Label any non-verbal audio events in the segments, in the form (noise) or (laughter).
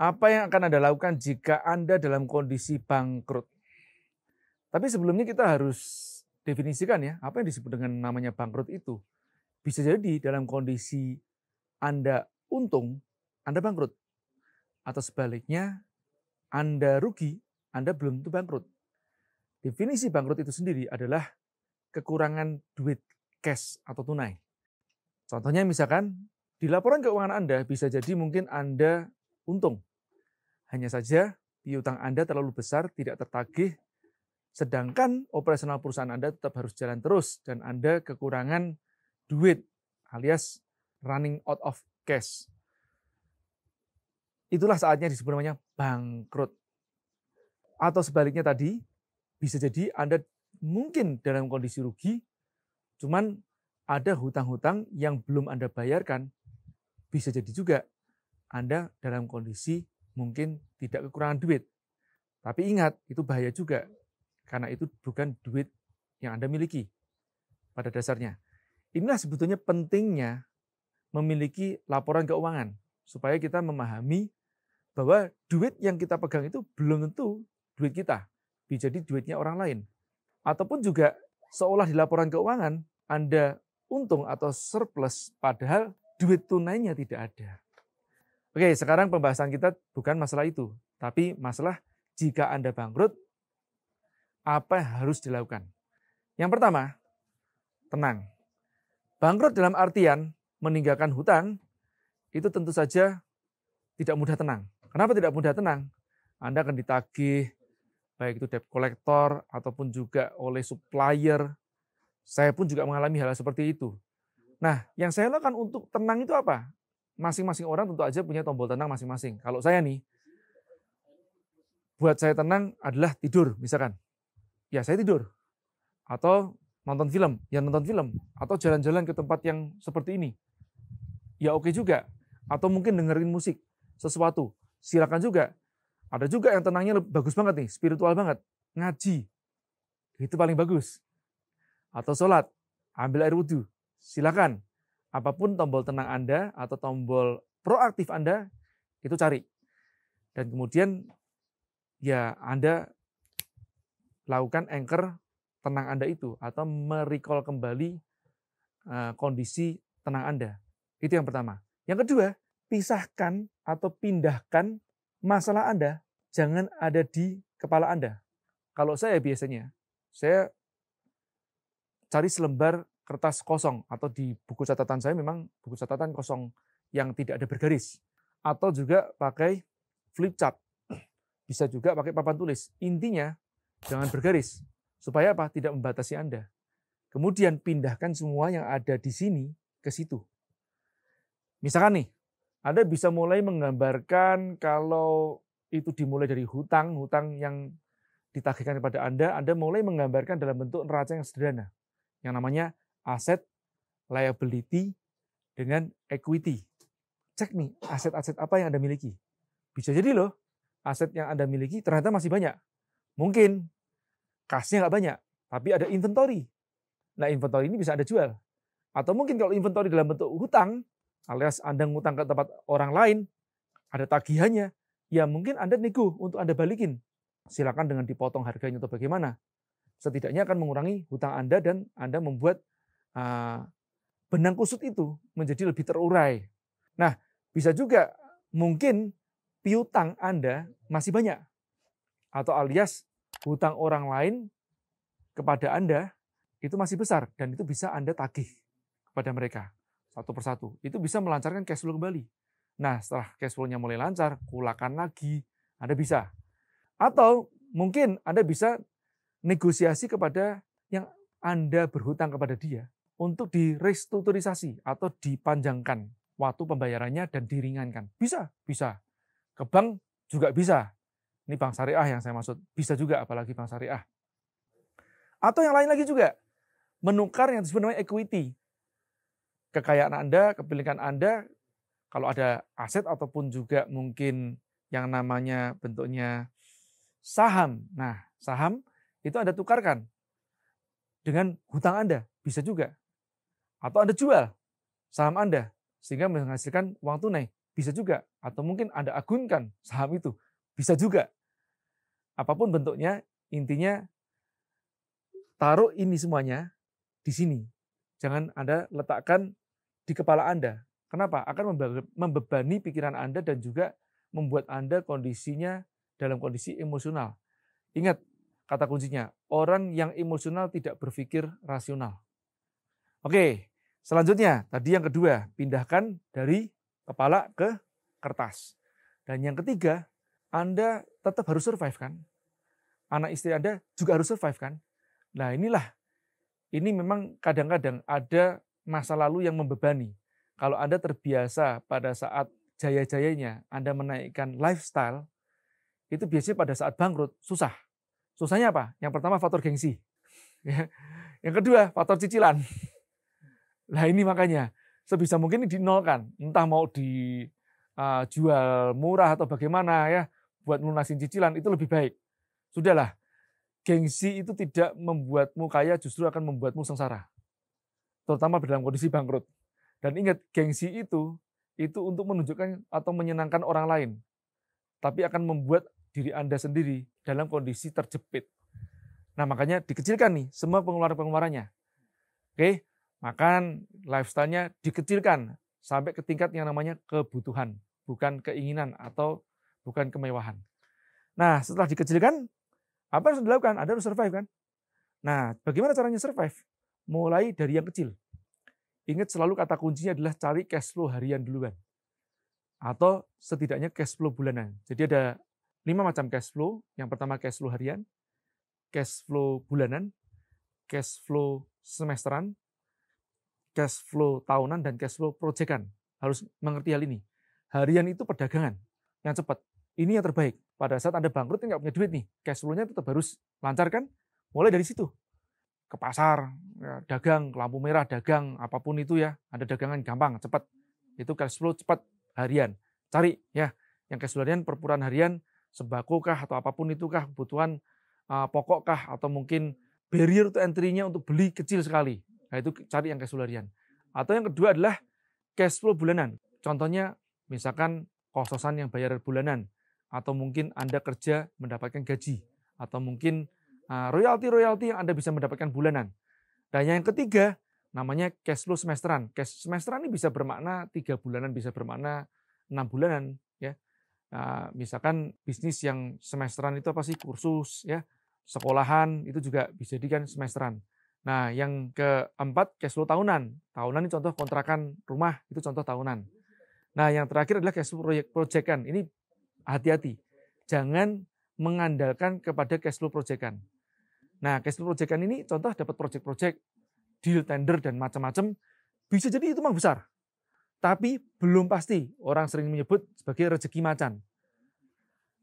Apa yang akan Anda lakukan jika Anda dalam kondisi bangkrut? Tapi sebelumnya kita harus definisikan ya, apa yang disebut dengan namanya bangkrut itu. Bisa jadi dalam kondisi Anda untung, Anda bangkrut. Atau sebaliknya, Anda rugi, Anda belum tentu bangkrut. Definisi bangkrut itu sendiri adalah kekurangan duit cash atau tunai. Contohnya misalkan di laporan keuangan Anda bisa jadi mungkin Anda untung. Hanya saja piutang Anda terlalu besar tidak tertagih, sedangkan operasional perusahaan Anda tetap harus jalan terus dan Anda kekurangan duit alias running out of cash. Itulah saatnya disebut namanya bangkrut. Atau sebaliknya tadi, bisa jadi Anda mungkin dalam kondisi rugi, cuman ada hutang-hutang yang belum Anda bayarkan, bisa jadi juga Anda dalam kondisi mungkin tidak kekurangan duit. Tapi ingat, itu bahaya juga. Karena itu bukan duit yang Anda miliki pada dasarnya. Inilah sebetulnya pentingnya memiliki laporan keuangan. Supaya kita memahami bahwa duit yang kita pegang itu belum tentu duit kita. Bisa jadi duitnya orang lain. Ataupun juga seolah di laporan keuangan Anda untung atau surplus padahal duit tunainya tidak ada. Oke, sekarang pembahasan kita bukan masalah itu, tapi masalah jika Anda bangkrut, apa yang harus dilakukan? Yang pertama, tenang. Bangkrut dalam artian meninggalkan hutang, itu tentu saja tidak mudah tenang. Kenapa tidak mudah tenang? Anda akan ditagih, baik itu debt collector ataupun juga oleh supplier. Saya pun juga mengalami hal seperti itu. Nah, yang saya lakukan untuk tenang itu apa? masing-masing orang tentu aja punya tombol tenang masing-masing. Kalau saya nih, buat saya tenang adalah tidur misalkan. Ya saya tidur. Atau nonton film, ya nonton film. Atau jalan-jalan ke tempat yang seperti ini. Ya oke juga. Atau mungkin dengerin musik, sesuatu. Silakan juga. Ada juga yang tenangnya bagus banget nih, spiritual banget. Ngaji. Itu paling bagus. Atau sholat, ambil air wudhu. Silakan apapun tombol tenang Anda atau tombol proaktif Anda itu cari. Dan kemudian ya Anda lakukan anchor tenang Anda itu atau merecall kembali eh, kondisi tenang Anda. Itu yang pertama. Yang kedua, pisahkan atau pindahkan masalah Anda jangan ada di kepala Anda. Kalau saya biasanya, saya cari selembar kertas kosong atau di buku catatan saya memang buku catatan kosong yang tidak ada bergaris atau juga pakai flip chart. Bisa juga pakai papan tulis. Intinya jangan bergaris supaya apa? Tidak membatasi Anda. Kemudian pindahkan semua yang ada di sini ke situ. Misalkan nih, Anda bisa mulai menggambarkan kalau itu dimulai dari hutang, hutang yang ditagihkan kepada Anda, Anda mulai menggambarkan dalam bentuk neraca yang sederhana. Yang namanya aset, liability, dengan equity. Cek nih aset-aset apa yang Anda miliki. Bisa jadi loh, aset yang Anda miliki ternyata masih banyak. Mungkin kasnya nggak banyak, tapi ada inventory. Nah inventory ini bisa Anda jual. Atau mungkin kalau inventory dalam bentuk hutang, alias Anda ngutang ke tempat orang lain, ada tagihannya, ya mungkin Anda nego untuk Anda balikin. Silakan dengan dipotong harganya atau bagaimana. Setidaknya akan mengurangi hutang Anda dan Anda membuat Ah, benang kusut itu menjadi lebih terurai. Nah, bisa juga mungkin piutang Anda masih banyak. Atau alias hutang orang lain kepada Anda itu masih besar dan itu bisa Anda tagih kepada mereka satu persatu. Itu bisa melancarkan cash flow kembali. Nah, setelah cash flow-nya mulai lancar, kulakan lagi, Anda bisa. Atau mungkin Anda bisa negosiasi kepada yang Anda berhutang kepada dia untuk direstrukturisasi atau dipanjangkan waktu pembayarannya dan diringankan. Bisa, bisa. Ke bank juga bisa. Ini bank syariah yang saya maksud. Bisa juga apalagi bank syariah. Atau yang lain lagi juga. Menukar yang disebut namanya equity. Kekayaan Anda, kepemilikan Anda, kalau ada aset ataupun juga mungkin yang namanya bentuknya saham. Nah, saham itu Anda tukarkan dengan hutang Anda. Bisa juga. Atau Anda jual saham Anda sehingga menghasilkan uang tunai. Bisa juga. Atau mungkin Anda agunkan saham itu. Bisa juga. Apapun bentuknya, intinya taruh ini semuanya di sini. Jangan Anda letakkan di kepala Anda. Kenapa? Akan membebani pikiran Anda dan juga membuat Anda kondisinya dalam kondisi emosional. Ingat, kata kuncinya, orang yang emosional tidak berpikir rasional. Oke, Selanjutnya, tadi yang kedua, pindahkan dari kepala ke kertas. Dan yang ketiga, Anda tetap harus survive kan? Anak istri Anda juga harus survive kan? Nah inilah, ini memang kadang-kadang ada masa lalu yang membebani. Kalau Anda terbiasa pada saat jaya-jayanya Anda menaikkan lifestyle, itu biasanya pada saat bangkrut susah. Susahnya apa? Yang pertama faktor gengsi. (laughs) Ya. Yang kedua faktor cicilan. Nah ini makanya sebisa mungkin dinolkan, entah mau dijual ah, murah atau bagaimana ya buat lunasin cicilan itu lebih baik. Sudahlah, gengsi itu tidak membuatmu kaya, justru akan membuatmu sengsara. Terutama dalam kondisi bangkrut. Dan ingat, gengsi itu itu untuk menunjukkan atau menyenangkan orang lain. Tapi akan membuat diri Anda sendiri dalam kondisi terjepit. Nah, makanya dikecilkan nih semua pengeluaran-pengeluarannya. Oke, Makan lifestyle-nya dikecilkan sampai ke tingkat yang namanya kebutuhan, bukan keinginan atau bukan kemewahan. Nah, setelah dikecilkan, apa yang harus dilakukan? Anda harus survive kan? Nah, bagaimana caranya survive? Mulai dari yang kecil. Ingat selalu kata kuncinya adalah cari cash flow harian duluan. Atau setidaknya cash flow bulanan. Jadi ada lima macam cash flow. Yang pertama cash flow harian, cash flow bulanan, cash flow semesteran, cash flow tahunan dan cash flow proyekan. Harus mengerti hal ini. Harian itu perdagangan yang cepat. Ini yang terbaik. Pada saat Anda bangkrut tidak punya duit nih, cash flow-nya tetap harus lancar kan? Mulai dari situ. Ke pasar, ya, dagang, lampu merah, dagang, apapun itu ya. Ada dagangan gampang, cepat. Itu cash flow cepat harian. Cari ya, yang cash flow harian, perpuran harian, sembako kah atau apapun itu kah, kebutuhan uh, pokok kah atau mungkin barrier to entry-nya untuk beli kecil sekali. Nah, itu cari yang cash flow harian. Atau yang kedua adalah cash flow bulanan. Contohnya misalkan kososan yang bayar bulanan atau mungkin Anda kerja mendapatkan gaji atau mungkin ah, royalti-royalti yang Anda bisa mendapatkan bulanan. Dan nah, yang ketiga namanya cash flow semesteran. Cash semesteran ini bisa bermakna tiga bulanan, bisa bermakna enam bulanan, ya. Nah, misalkan bisnis yang semesteran itu apa sih kursus, ya, sekolahan itu juga bisa dijadikan semesteran. Nah, yang keempat cash flow tahunan. Tahunan ini contoh kontrakan rumah, itu contoh tahunan. Nah, yang terakhir adalah cash flow project proyekan. Ini hati-hati. Jangan mengandalkan kepada cash flow proyekan. Nah, cash flow proyekan ini contoh dapat proyek-proyek, deal tender dan macam-macam. Bisa jadi itu memang besar. Tapi belum pasti orang sering menyebut sebagai rezeki macan.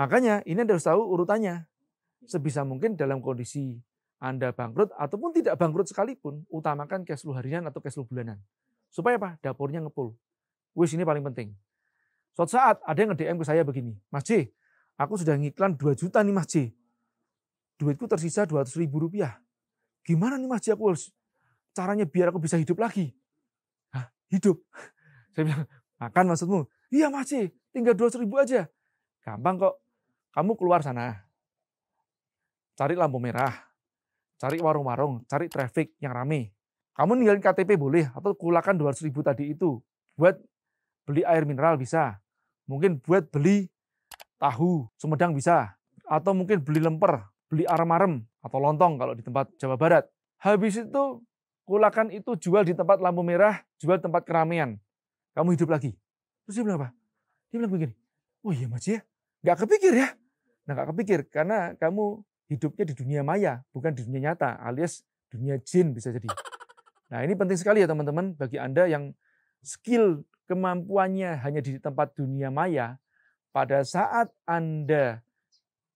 Makanya ini harus tahu urutannya. Sebisa mungkin dalam kondisi anda bangkrut ataupun tidak bangkrut sekalipun, utamakan cash flow harian atau cash flow bulanan. Supaya apa? Dapurnya ngepul. Wis ini paling penting. Suatu saat ada yang nge-DM ke saya begini, Mas J, aku sudah ngiklan 2 juta nih Mas J. Duitku tersisa 200 ribu rupiah. Gimana nih Mas J aku harus caranya biar aku bisa hidup lagi? Hah, hidup? (laughs) Saya bilang, makan maksudmu? Iya Mas J, tinggal 200 ribu aja. Gampang kok, kamu keluar sana. Cari lampu merah, cari warung-warung, cari traffic yang rame. Kamu ninggalin KTP boleh, atau kulakan 200 ribu tadi itu. Buat beli air mineral bisa. Mungkin buat beli tahu, sumedang bisa. Atau mungkin beli lemper, beli arem-arem, atau lontong kalau di tempat Jawa Barat. Habis itu, kulakan itu jual di tempat lampu merah, jual tempat keramaian. Kamu hidup lagi. Terus dia bilang apa? Dia bilang begini, oh iya mas ya, nggak kepikir ya. Nah nggak kepikir, karena kamu hidupnya di dunia maya, bukan di dunia nyata, alias dunia jin bisa jadi. Nah ini penting sekali ya teman-teman bagi Anda yang skill kemampuannya hanya di tempat dunia maya, pada saat Anda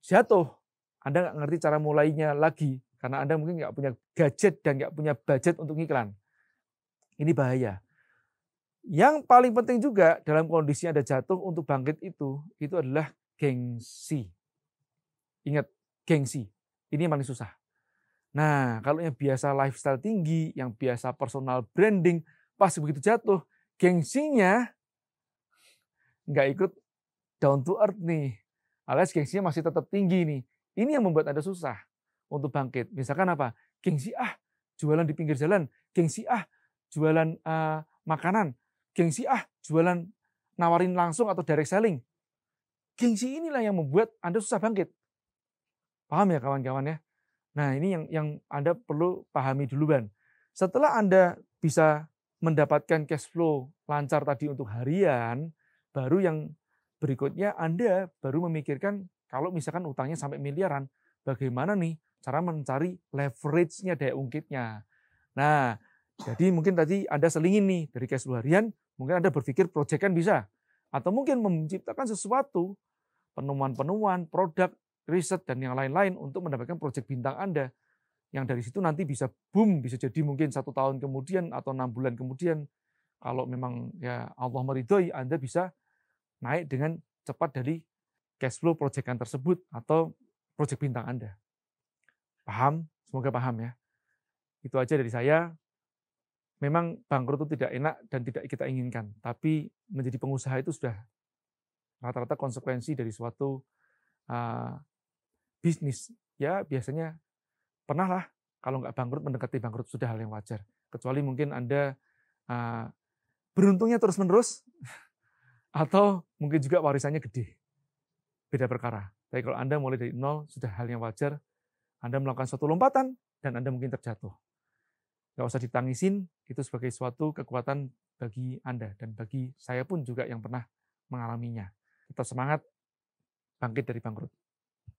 jatuh, Anda nggak ngerti cara mulainya lagi, karena Anda mungkin nggak punya gadget dan nggak punya budget untuk iklan. Ini bahaya. Yang paling penting juga dalam kondisi Anda jatuh untuk bangkit itu, itu adalah gengsi. Ingat, gengsi. Ini yang paling susah. Nah, kalau yang biasa lifestyle tinggi, yang biasa personal branding, pas begitu jatuh, gengsinya nggak ikut down to earth nih. Alias gengsinya masih tetap tinggi nih. Ini yang membuat Anda susah untuk bangkit. Misalkan apa? Gengsi ah, jualan di pinggir jalan. Gengsi ah, jualan uh, makanan. Gengsi ah, jualan nawarin langsung atau direct selling. Gengsi inilah yang membuat Anda susah bangkit. Paham ya kawan-kawan ya? Nah ini yang, yang Anda perlu pahami dulu ban Setelah Anda bisa mendapatkan cash flow lancar tadi untuk harian, baru yang berikutnya Anda baru memikirkan kalau misalkan utangnya sampai miliaran, bagaimana nih cara mencari leverage-nya daya ungkitnya. Nah, jadi mungkin tadi Anda selingin nih dari cash flow harian, mungkin Anda berpikir proyek kan bisa. Atau mungkin menciptakan sesuatu, penemuan-penemuan, produk riset, dan yang lain-lain untuk mendapatkan proyek bintang Anda. Yang dari situ nanti bisa boom, bisa jadi mungkin satu tahun kemudian atau enam bulan kemudian. Kalau memang ya Allah meridhoi, Anda bisa naik dengan cepat dari cash flow proyekan tersebut atau proyek bintang Anda. Paham? Semoga paham ya. Itu aja dari saya. Memang bangkrut itu tidak enak dan tidak kita inginkan, tapi menjadi pengusaha itu sudah rata-rata konsekuensi dari suatu ah, bisnis ya biasanya pernah lah kalau nggak bangkrut mendekati bangkrut sudah hal yang wajar. Kecuali mungkin Anda uh, beruntungnya terus-menerus (laughs) atau mungkin juga warisannya gede. Beda perkara. Tapi kalau Anda mulai dari nol sudah hal yang wajar. Anda melakukan suatu lompatan dan Anda mungkin terjatuh. Nggak usah ditangisin, itu sebagai suatu kekuatan bagi Anda dan bagi saya pun juga yang pernah mengalaminya. Tetap semangat, bangkit dari bangkrut.